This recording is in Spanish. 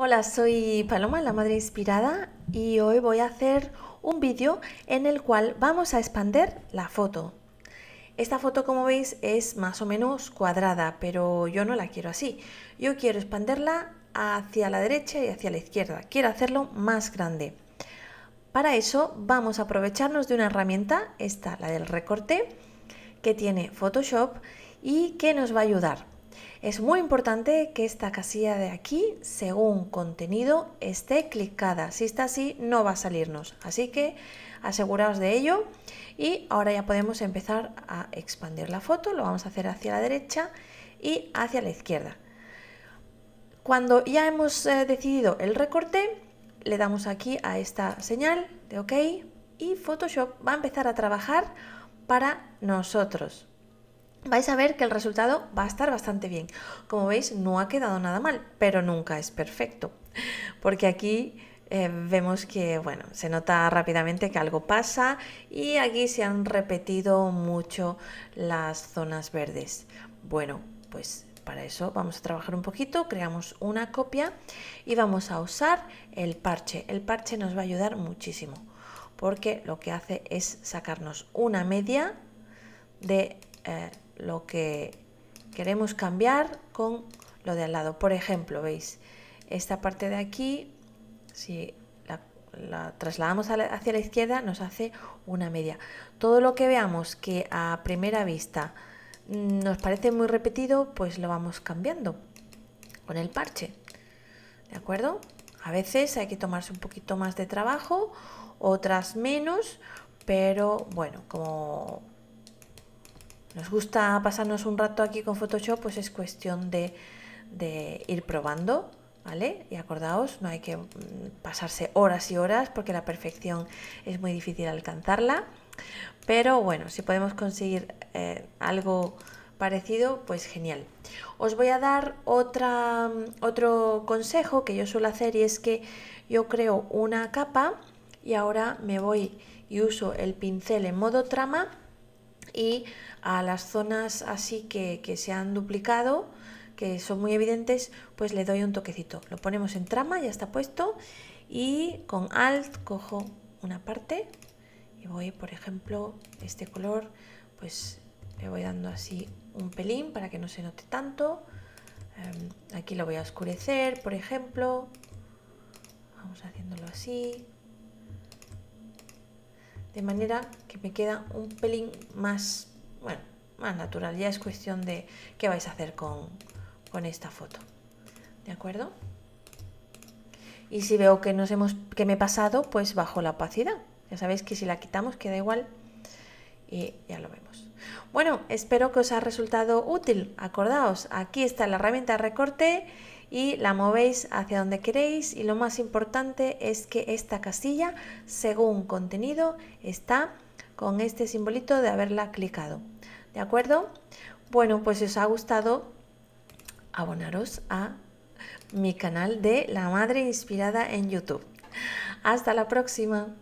Hola, soy Paloma, la Madre Inspirada, y hoy voy a hacer un vídeo en el cual vamos a expander la foto. Esta foto, como veis, es más o menos cuadrada, pero yo no la quiero así. Yo quiero expanderla hacia la derecha y hacia la izquierda. Quiero hacerlo más grande. Para eso vamos a aprovecharnos de una herramienta, esta, la del recorte, que tiene Photoshop y que nos va a ayudar. Es muy importante que esta casilla de aquí, según contenido, esté clicada. Si está así, no va a salirnos. Así que aseguraos de ello. Y ahora ya podemos empezar a expandir la foto. Lo vamos a hacer hacia la derecha y hacia la izquierda. Cuando ya hemos eh, decidido el recorte, le damos aquí a esta señal de OK y Photoshop va a empezar a trabajar para nosotros vais a ver que el resultado va a estar bastante bien. Como veis, no ha quedado nada mal, pero nunca es perfecto, porque aquí eh, vemos que, bueno, se nota rápidamente que algo pasa y aquí se han repetido mucho las zonas verdes. Bueno, pues para eso vamos a trabajar un poquito, creamos una copia y vamos a usar el parche. El parche nos va a ayudar muchísimo porque lo que hace es sacarnos una media de... Eh, lo que queremos cambiar con lo de al lado. Por ejemplo, veis, esta parte de aquí, si la, trasladamos hacia la izquierda, nos hace una media. Todo lo que veamos que a primera vista mm, nos parece muy repetido, pues lo vamos cambiando con el parche. ¿De acuerdo? A veces hay que tomarse un poquito más de trabajo, otras menos, pero bueno, como nos gusta pasarnos un rato aquí con Photoshop, pues es cuestión de, ir probando, ¿vale? Y acordaos, no hay que mm, pasarse horas y horas porque la perfección es muy difícil alcanzarla. Pero bueno, si podemos conseguir eh, algo parecido, pues genial. Os voy a dar mm, otro consejo que yo suelo hacer y es que yo creo una capa y ahora me voy y uso el pincel en modo trama y a las zonas así que, se han duplicado, que son muy evidentes, pues le doy un toquecito. Lo ponemos en trama, ya está puesto, y con Alt cojo una parte y voy, por ejemplo, este color, pues le voy dando así un pelín para que no se note tanto. Em, aquí lo voy a oscurecer, por ejemplo. Vamos haciéndolo así de manera que me queda un pelín más, bueno, más natural. Ya es cuestión de qué vais a hacer con, esta foto. ¿De acuerdo? Y si veo que, nos hemos, que me he pasado, pues bajo la opacidad. Ya sabéis que si la quitamos queda igual y ya lo vemos. Bueno, espero que os ha resultado útil. Acordaos, aquí está la herramienta recorte y la movéis hacia donde queréis y lo más importante es que esta casilla según contenido está con este simbolito de haberla clicado. ¿De acuerdo? Bueno, pues si os ha gustado, abonaros a mi canal de La Madre Inspirada en YouTube. Hasta la próxima.